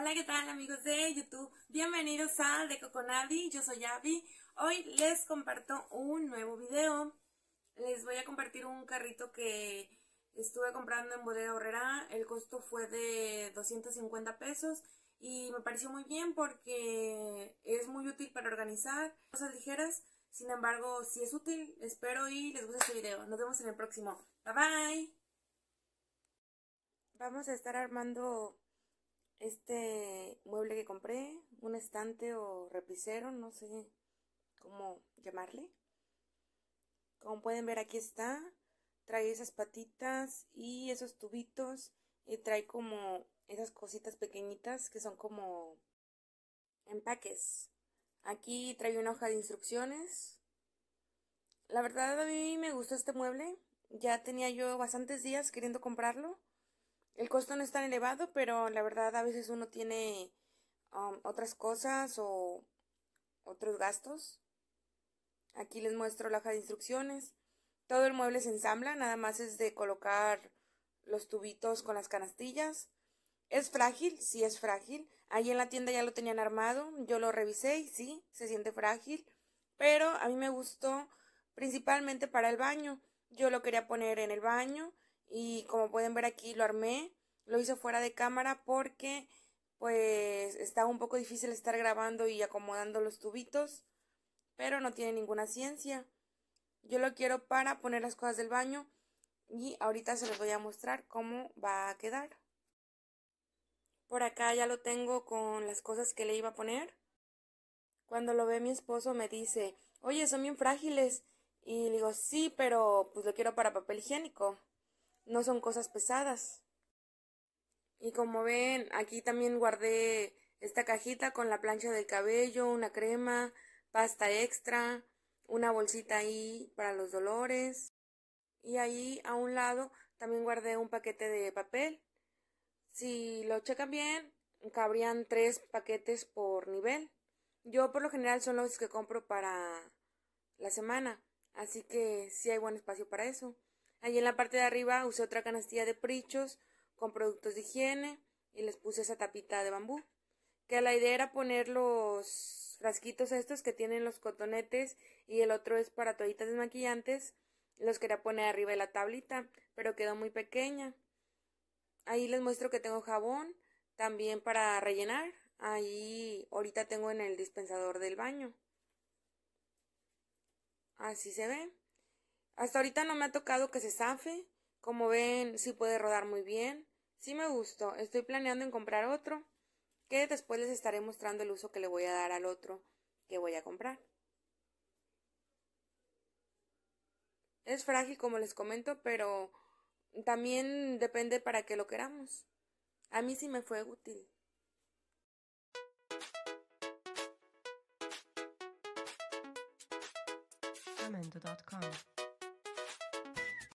Hola, ¿qué tal amigos de YouTube? Bienvenidos a De Coconadi. yo soy Abby. Hoy les comparto un nuevo video. Les voy a compartir un carrito que estuve comprando en Bodega Horrera. El costo fue de 250 pesos y me pareció muy bien porque es muy útil para organizar cosas ligeras. Sin embargo, si es útil, espero y les guste este video. Nos vemos en el próximo. Bye bye. Vamos a estar armando este mueble que compré, un estante o repicero, no sé cómo llamarle. Como pueden ver aquí está, trae esas patitas y esos tubitos y trae como esas cositas pequeñitas que son como empaques. Aquí trae una hoja de instrucciones. La verdad a mí me gustó este mueble. Ya tenía yo bastantes días queriendo comprarlo el costo no es tan elevado, pero la verdad a veces uno tiene um, otras cosas o otros gastos. Aquí les muestro la hoja de instrucciones. Todo el mueble se ensambla, nada más es de colocar los tubitos con las canastillas. Es frágil, sí es frágil. Ahí en la tienda ya lo tenían armado, yo lo revisé y sí, se siente frágil. Pero a mí me gustó principalmente para el baño. Yo lo quería poner en el baño y como pueden ver aquí lo armé, lo hice fuera de cámara porque pues está un poco difícil estar grabando y acomodando los tubitos, pero no tiene ninguna ciencia. Yo lo quiero para poner las cosas del baño y ahorita se los voy a mostrar cómo va a quedar. Por acá ya lo tengo con las cosas que le iba a poner. Cuando lo ve mi esposo me dice, oye, son bien frágiles. Y le digo, sí, pero pues lo quiero para papel higiénico no son cosas pesadas. Y como ven, aquí también guardé esta cajita con la plancha del cabello, una crema, pasta extra, una bolsita ahí para los dolores. Y ahí a un lado también guardé un paquete de papel. Si lo checan bien, cabrían tres paquetes por nivel. Yo por lo general son los que compro para la semana, así que sí hay buen espacio para eso. Ahí en la parte de arriba usé otra canastilla de prichos con productos de higiene y les puse esa tapita de bambú. Que la idea era poner los frasquitos estos que tienen los cotonetes y el otro es para toallitas desmaquillantes. Los quería poner arriba de la tablita, pero quedó muy pequeña. Ahí les muestro que tengo jabón también para rellenar. Ahí ahorita tengo en el dispensador del baño. Así se ve. Hasta ahorita no me ha tocado que se zafe. Como ven, sí puede rodar muy bien. Sí me gustó. Estoy planeando en comprar otro, que después les estaré mostrando el uso que le voy a dar al otro que voy a comprar. Es frágil, como les comento, pero también depende para qué lo queramos. A mí sí me fue útil.